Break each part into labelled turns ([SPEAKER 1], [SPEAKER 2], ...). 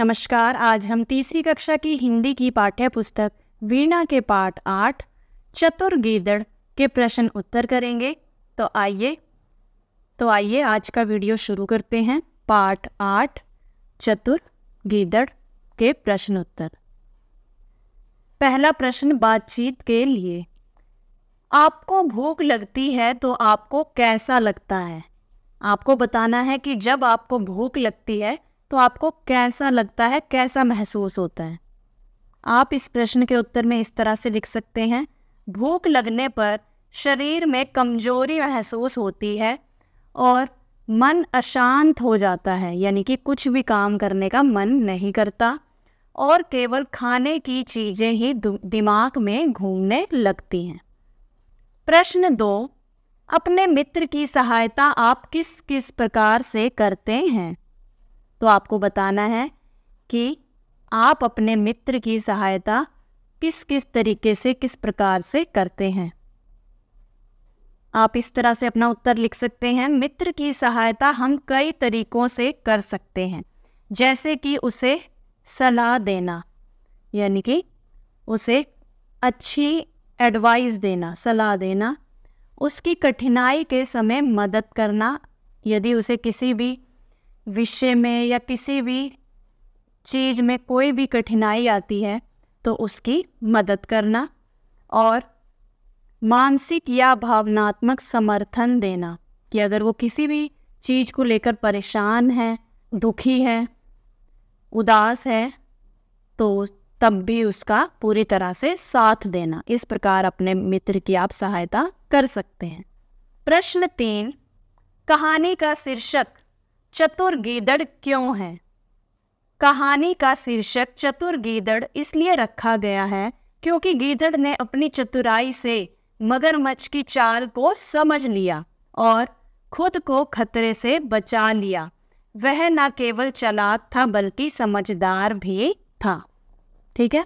[SPEAKER 1] नमस्कार आज हम तीसरी कक्षा की हिंदी की पाठ्य पुस्तक वीणा के पाठ आठ चतुर गीदड़ के प्रश्न उत्तर करेंगे तो आइए तो आइए आज का वीडियो शुरू करते हैं पाठ आठ चतुर गीदड़ के प्रश्न उत्तर पहला प्रश्न बातचीत के लिए आपको भूख लगती है तो आपको कैसा लगता है आपको बताना है कि जब आपको भूख लगती है तो आपको कैसा लगता है कैसा महसूस होता है आप इस प्रश्न के उत्तर में इस तरह से लिख सकते हैं भूख लगने पर शरीर में कमजोरी महसूस होती है और मन अशांत हो जाता है यानी कि कुछ भी काम करने का मन नहीं करता और केवल खाने की चीज़ें ही दिमाग में घूमने लगती हैं प्रश्न दो अपने मित्र की सहायता आप किस किस प्रकार से करते हैं तो आपको बताना है कि आप अपने मित्र की सहायता किस किस तरीके से किस प्रकार से करते हैं आप इस तरह से अपना उत्तर लिख सकते हैं मित्र की सहायता हम कई तरीकों से कर सकते हैं जैसे कि उसे सलाह देना यानी कि उसे अच्छी एडवाइस देना सलाह देना उसकी कठिनाई के समय मदद करना यदि उसे किसी भी विषय में या किसी भी चीज़ में कोई भी कठिनाई आती है तो उसकी मदद करना और मानसिक या भावनात्मक समर्थन देना कि अगर वो किसी भी चीज़ को लेकर परेशान है दुखी है उदास है तो तब भी उसका पूरी तरह से साथ देना इस प्रकार अपने मित्र की आप सहायता कर सकते हैं प्रश्न तीन कहानी का शीर्षक चतुर गीदड़ क्यों है कहानी का शीर्षक चतुर गीदड़ इसलिए रखा गया है क्योंकि गीदड़ ने अपनी चतुराई से मगरमच्छ की चाल को समझ लिया और खुद को खतरे से बचा लिया वह न केवल चलाक था बल्कि समझदार भी था ठीक है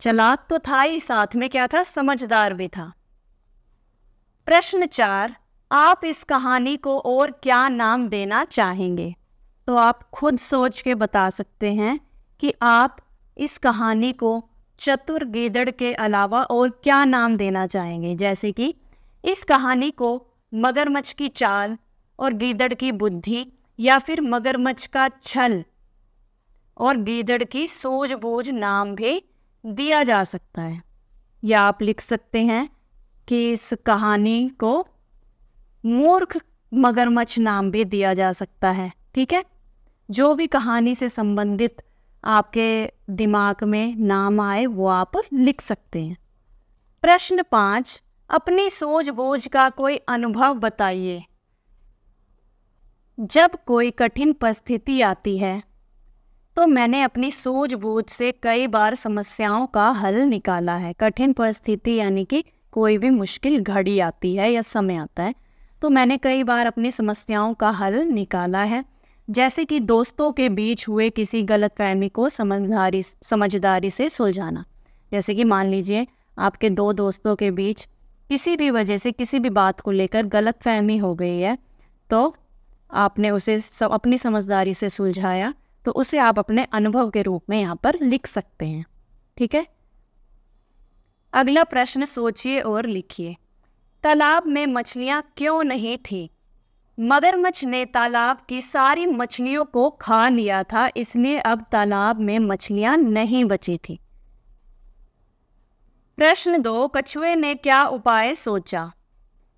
[SPEAKER 1] चलाक तो था ही साथ में क्या था समझदार भी था प्रश्न चार आप इस कहानी को और क्या नाम देना चाहेंगे तो आप खुद सोच के बता सकते हैं कि आप इस कहानी को चतुर गीदड़ के अलावा और क्या नाम देना चाहेंगे जैसे कि इस कहानी को मगरमच्छ की चाल और गीदड़ की बुद्धि या फिर मगरमच्छ का छल और गीदड़ की सूझबूझ नाम भी दिया जा सकता है या आप लिख सकते हैं कि इस कहानी को मूर्ख मगरमच्छ नाम भी दिया जा सकता है ठीक है जो भी कहानी से संबंधित आपके दिमाग में नाम आए वो आप लिख सकते हैं प्रश्न पाँच अपनी बोझ का कोई अनुभव बताइए जब कोई कठिन परिस्थिति आती है तो मैंने अपनी बोझ से कई बार समस्याओं का हल निकाला है कठिन परिस्थिति यानी कि कोई भी मुश्किल घड़ी आती है या समय आता है तो मैंने कई बार अपनी समस्याओं का हल निकाला है जैसे कि दोस्तों के बीच हुए किसी गलत फहमी को समझदारी समझदारी से सुलझाना जैसे कि मान लीजिए आपके दो दोस्तों के बीच किसी भी वजह से किसी भी बात को लेकर गलत फहमी हो गई है तो आपने उसे सब अपनी समझदारी से सुलझाया तो उसे आप अपने अनुभव के रूप में यहाँ पर लिख सकते हैं ठीक है अगला प्रश्न सोचिए और लिखिए तालाब में मछलियाँ क्यों नहीं थी मगरमच्छ ने तालाब की सारी मछलियों को खा लिया था इसलिए अब तालाब में मछलियाँ नहीं बची थी प्रश्न दो कछुए ने क्या उपाय सोचा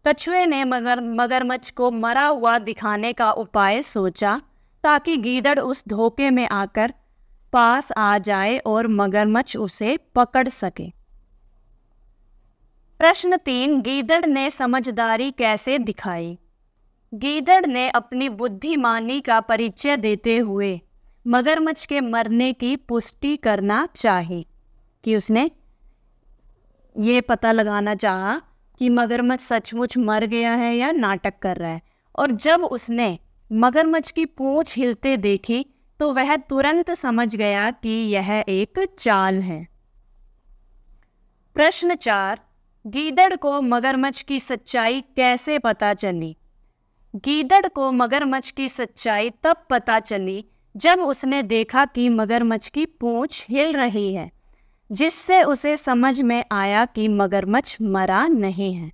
[SPEAKER 1] कछुए ने मगर मगरमच्छ को मरा हुआ दिखाने का उपाय सोचा ताकि गीदड़ उस धोखे में आकर पास आ जाए और मगरमच्छ उसे पकड़ सके प्रश्न तीन गीदड़ ने समझदारी कैसे दिखाई गीदड़ ने अपनी बुद्धिमानी का परिचय देते हुए मगरमच्छ के मरने की पुष्टि करना चाहिए कि उसने ये पता लगाना चाहा कि मगरमच्छ सचमुच मर गया है या नाटक कर रहा है और जब उसने मगरमच्छ की पूंछ हिलते देखी तो वह तुरंत समझ गया कि यह एक चाल है प्रश्न चार गीदड़ को मगरमच्छ की सच्चाई कैसे पता चली गीदड़ को मगरमच्छ की सच्चाई तब पता चली जब उसने देखा कि मगरमच्छ की पूंछ हिल रही है जिससे उसे समझ में आया कि मगरमच्छ मरा नहीं है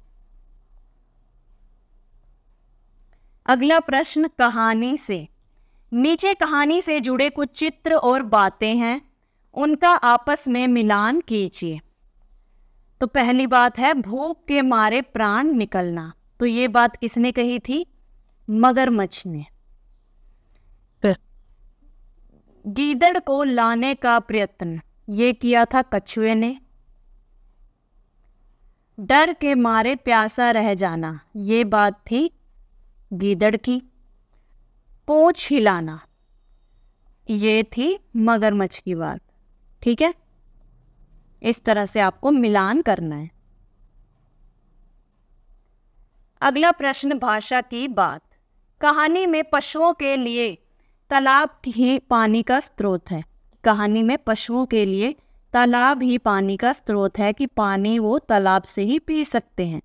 [SPEAKER 1] अगला प्रश्न कहानी से नीचे कहानी से जुड़े कुछ चित्र और बातें हैं उनका आपस में मिलान कीजिए तो पहली बात है भूख के मारे प्राण निकलना तो ये बात किसने कही थी मगरमच्छ ने गीदड़ को लाने का प्रयत्न ये किया था कछुए ने डर के मारे प्यासा रह जाना ये बात थी गीदड़ की पोछ हिलाना ये थी मगरमच्छ की बात ठीक है इस तरह से आपको मिलान करना है अगला प्रश्न भाषा की बात कहानी में पशुओं के लिए तालाब ही पानी का स्रोत है कहानी में पशुओं के लिए तालाब ही पानी का स्रोत है कि पानी वो तालाब से ही पी सकते हैं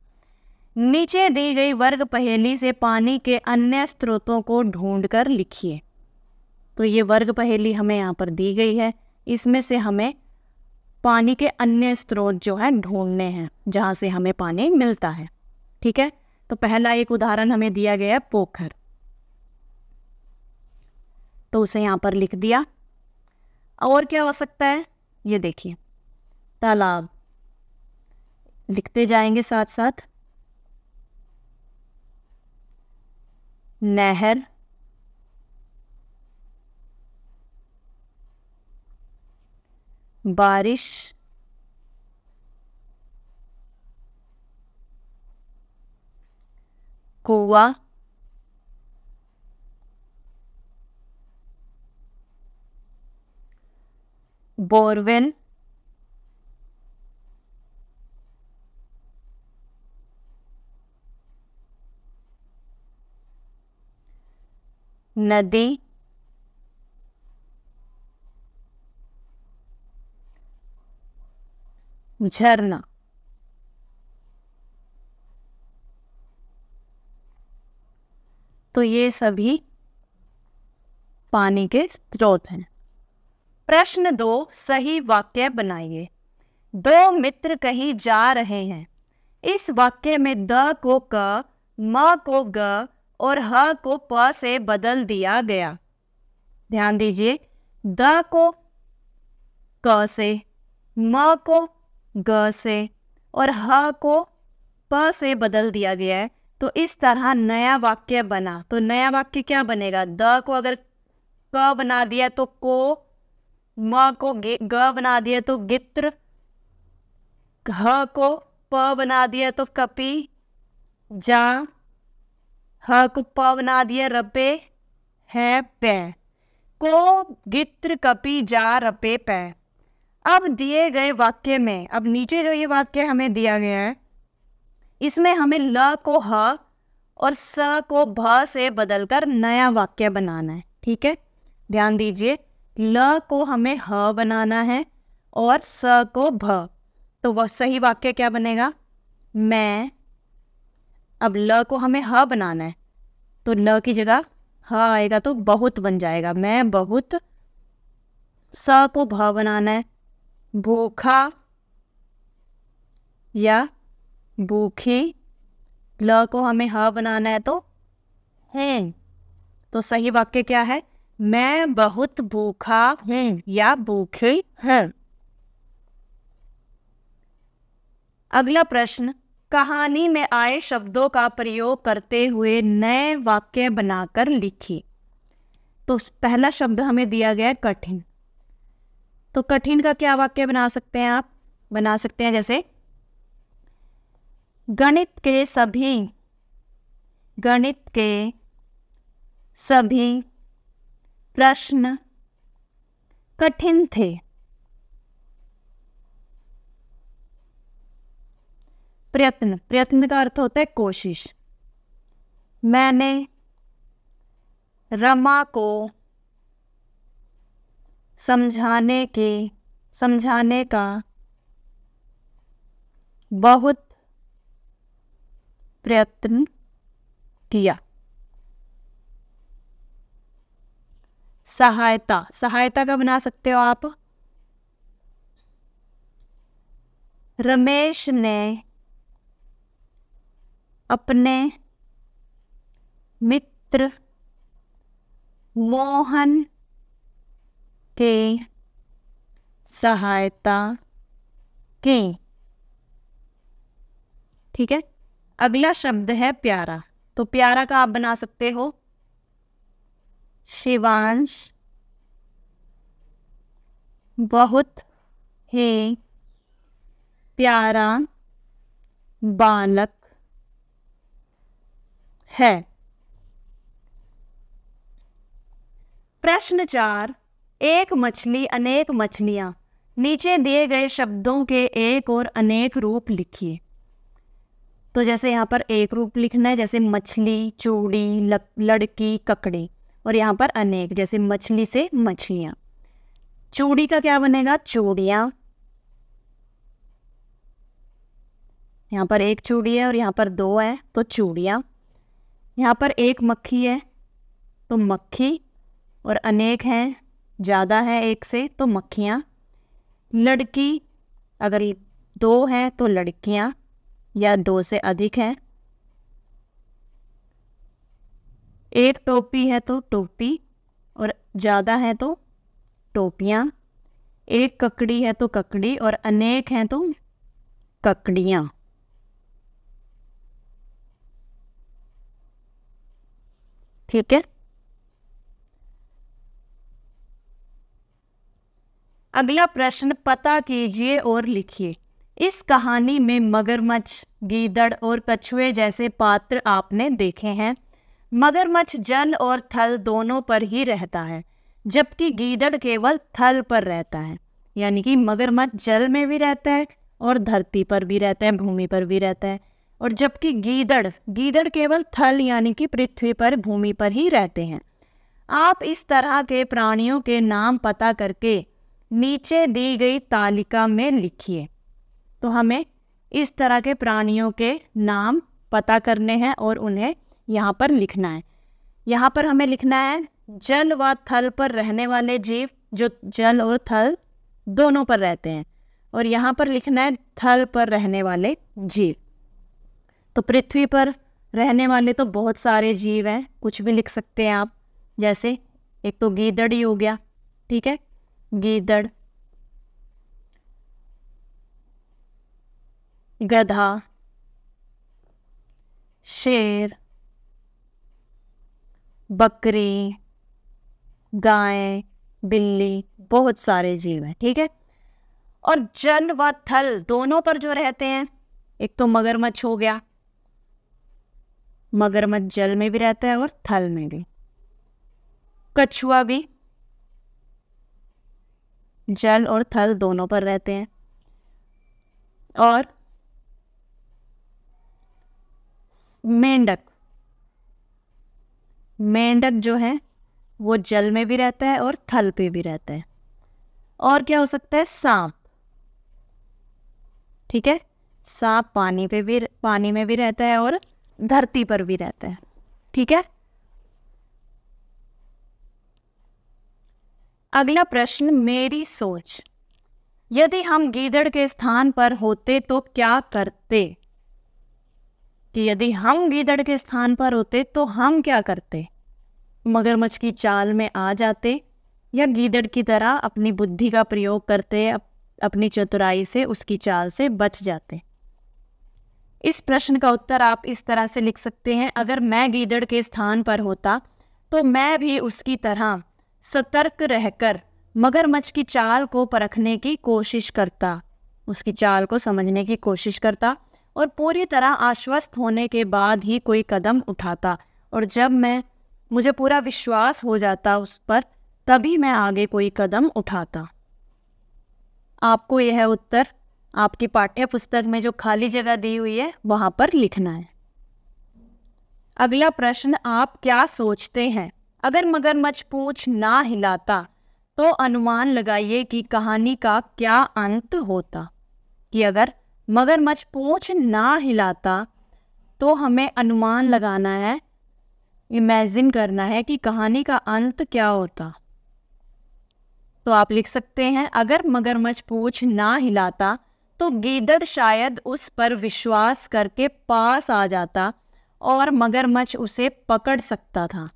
[SPEAKER 1] नीचे दी गई वर्ग पहेली से पानी के अन्य स्रोतों को ढूंढकर लिखिए तो ये वर्ग पहेली हमें यहाँ पर दी गई है इसमें से हमें पानी के अन्य स्रोत जो है ढूंढने हैं जहाँ से हमें पानी मिलता है ठीक है तो पहला एक उदाहरण हमें दिया गया है पोखर तो उसे यहाँ पर लिख दिया और क्या हो सकता है ये देखिए तालाब लिखते जाएंगे साथ साथ नहर बारिश कुआ बोरवेल नदी झरना तो ये सभी पानी के स्रोत हैं प्रश्न दो सही वाक्य बनाइए दो मित्र कहीं जा रहे हैं इस वाक्य में द को क म को ग और ह को प से बदल दिया गया ध्यान दीजिए द को क से म को ग से और ह को प से बदल दिया गया है तो इस तरह नया वाक्य बना तो नया वाक्य क्या बनेगा द को अगर क बना दिया तो को म को ग बना दिया तो गित्र ह को प बना दिया तो कपि जा ह को प बना दिया रपे है पे को गित्र कपि जा रपे पै अब दिए गए वाक्य में अब नीचे जो ये वाक्य हमें दिया गया है इसमें हमें ल को ह और स को भ से बदलकर नया वाक्य बनाना है ठीक है ध्यान दीजिए ल को हमें ह बनाना है और स को भ तो वह सही वाक्य क्या बनेगा मैं अब ल को हमें ह बनाना है तो ल की जगह ह आएगा तो बहुत बन जाएगा मैं बहुत स को भ बनाना है भूखा या भूखी ल को हमें ह बनाना है तो हूँ तो सही वाक्य क्या है मैं बहुत भूखा हूँ या भूखी हूँ अगला प्रश्न कहानी में आए शब्दों का प्रयोग करते हुए नए वाक्य बनाकर लिखिए तो पहला शब्द हमें दिया गया कठिन तो कठिन का क्या वाक्य बना सकते हैं आप बना सकते हैं जैसे गणित के सभी गणित के सभी प्रश्न कठिन थे प्रयत्न प्रयत्न का अर्थ होता है कोशिश मैंने रमा को समझाने के समझाने का बहुत प्रयत्न किया सहायता सहायता का बना सकते हो आप रमेश ने अपने मित्र मोहन के सहायता के ठीक है अगला शब्द है प्यारा तो प्यारा का आप बना सकते हो शिवांश बहुत ही प्यारा बालक है प्रश्न चार एक मछली अनेक मछलियाँ नीचे दिए गए शब्दों के एक और अनेक रूप लिखिए तो जैसे यहाँ पर एक रूप लिखना है जैसे मछली चूड़ी लड़की ककड़ी और यहाँ पर अनेक जैसे मछली से मछलियाँ चूड़ी का क्या बनेगा चूड़ियाँ यहाँ पर एक चूड़ी है और यहाँ पर दो है तो चूड़ियाँ यहाँ पर एक मक्खी है तो मक्खी और अनेक हैं ज़्यादा है एक से तो मक्खियाँ लड़की अगर दो हैं तो लड़कियाँ या दो से अधिक हैं एक टोपी है तो टोपी और ज़्यादा है तो टोपियाँ एक ककड़ी है तो ककड़ी और अनेक हैं तो ककड़ियाँ ठीक है अगला प्रश्न पता कीजिए और लिखिए इस कहानी में मगरमच्छ गीदड़ और कछुए जैसे पात्र आपने देखे हैं मगरमच्छ जल और थल दोनों पर ही रहता है जबकि गीदड़ केवल थल पर रहता है यानी कि मगरमच्छ जल में भी रहता है और धरती पर भी रहता है भूमि पर भी रहता है और जबकि गीदड़ गीदड़ केवल थल यानी कि पृथ्वी पर भूमि पर ही रहते हैं आप इस तरह के प्राणियों के नाम पता करके नीचे दी गई तालिका में लिखिए तो हमें इस तरह के प्राणियों के नाम पता करने हैं और उन्हें यहाँ पर लिखना है यहाँ पर हमें लिखना है जल व थल पर रहने वाले जीव जो जल और थल दोनों पर रहते हैं और यहाँ पर लिखना है थल पर रहने वाले जीव तो पृथ्वी पर रहने वाले तो बहुत सारे जीव हैं कुछ भी लिख सकते हैं आप जैसे एक तो गीदड़ ही हो गया ठीक है गीदड़ गधा शेर बकरी गाय बिल्ली बहुत सारे जीव हैं ठीक है और जल व थल दोनों पर जो रहते हैं एक तो मगरमच्छ हो गया मगरमच्छ जल में भी रहता है और थल में भी कछुआ भी जल और थल दोनों पर रहते हैं और मेंढक मेंढक जो है वो जल में भी रहता है और थल पे भी रहता है और क्या हो सकता है सांप ठीक है सांप पानी पे भी पानी में भी रहता है और धरती पर भी रहता है ठीक है अगला प्रश्न मेरी सोच यदि हम गीदड़ के स्थान पर होते तो क्या करते कि यदि हम गीदड़ के स्थान पर होते तो हम क्या करते मगरमच्छ की चाल में आ जाते या गीदड़ की तरह अपनी बुद्धि का प्रयोग करते अपनी चतुराई से उसकी चाल से बच जाते इस प्रश्न का उत्तर आप इस तरह से लिख सकते हैं अगर मैं गीदड़ के स्थान पर होता तो मैं भी उसकी तरह सतर्क रहकर मगरमच्छ की चाल को परखने की कोशिश करता उसकी चाल को समझने की कोशिश करता और पूरी तरह आश्वस्त होने के बाद ही कोई कदम उठाता और जब मैं मुझे पूरा विश्वास हो जाता उस पर तभी मैं आगे कोई कदम उठाता आपको यह उत्तर आपकी पाठ्य पुस्तक में जो खाली जगह दी हुई है वहाँ पर लिखना है अगला प्रश्न आप क्या सोचते हैं अगर मगरमच्छ पूछ ना हिलाता तो अनुमान लगाइए कि कहानी का क्या अंत होता कि अगर मगरमच्छ पूछ ना हिलाता तो हमें अनुमान लगाना है इमेजिन करना है कि कहानी का अंत क्या होता तो आप लिख सकते हैं अगर मगरमच्छ पूछ ना हिलाता तो गीदड़ शायद उस पर विश्वास करके पास आ जाता और मगरमच्छ उसे पकड़ सकता था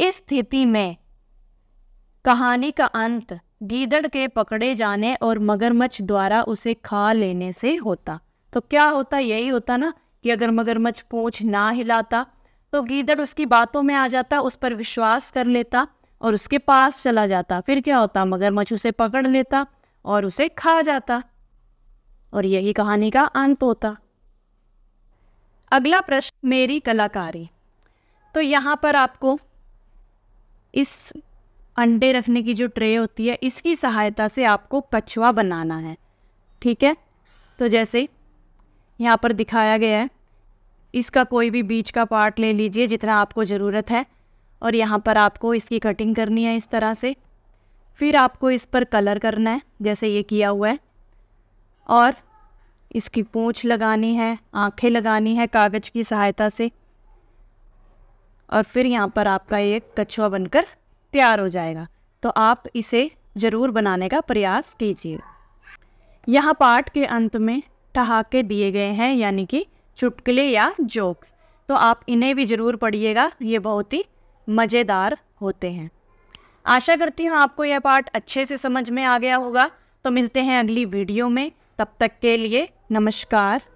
[SPEAKER 1] इस स्थिति में कहानी का अंत गीदड़ के पकड़े जाने और मगरमच्छ द्वारा उसे खा लेने से होता तो क्या होता यही होता ना कि अगर मगरमच्छ पूछ ना हिलाता तो गीदड़ उसकी बातों में आ जाता उस पर विश्वास कर लेता और उसके पास चला जाता फिर क्या होता मगरमच्छ उसे पकड़ लेता और उसे खा जाता और यही कहानी का अंत होता अगला प्रश्न मेरी कलाकारी तो यहाँ पर आपको इस अंडे रखने की जो ट्रे होती है इसकी सहायता से आपको कछुआ बनाना है ठीक है तो जैसे यहाँ पर दिखाया गया है इसका कोई भी बीच का पार्ट ले लीजिए जितना आपको ज़रूरत है और यहाँ पर आपको इसकी कटिंग करनी है इस तरह से फिर आपको इस पर कलर करना है जैसे ये किया हुआ है और इसकी पूँछ लगानी है आँखें लगानी है कागज़ की सहायता से और फिर यहाँ पर आपका ये कछुआ बनकर तैयार हो जाएगा तो आप इसे ज़रूर बनाने का प्रयास कीजिए यहाँ पाठ के अंत में ठहाके दिए गए हैं यानी कि चुटकुले या जोक्स तो आप इन्हें भी ज़रूर पढ़िएगा ये बहुत ही मज़ेदार होते हैं आशा करती हूँ आपको यह पाठ अच्छे से समझ में आ गया होगा तो मिलते हैं अगली वीडियो में तब तक के लिए नमस्कार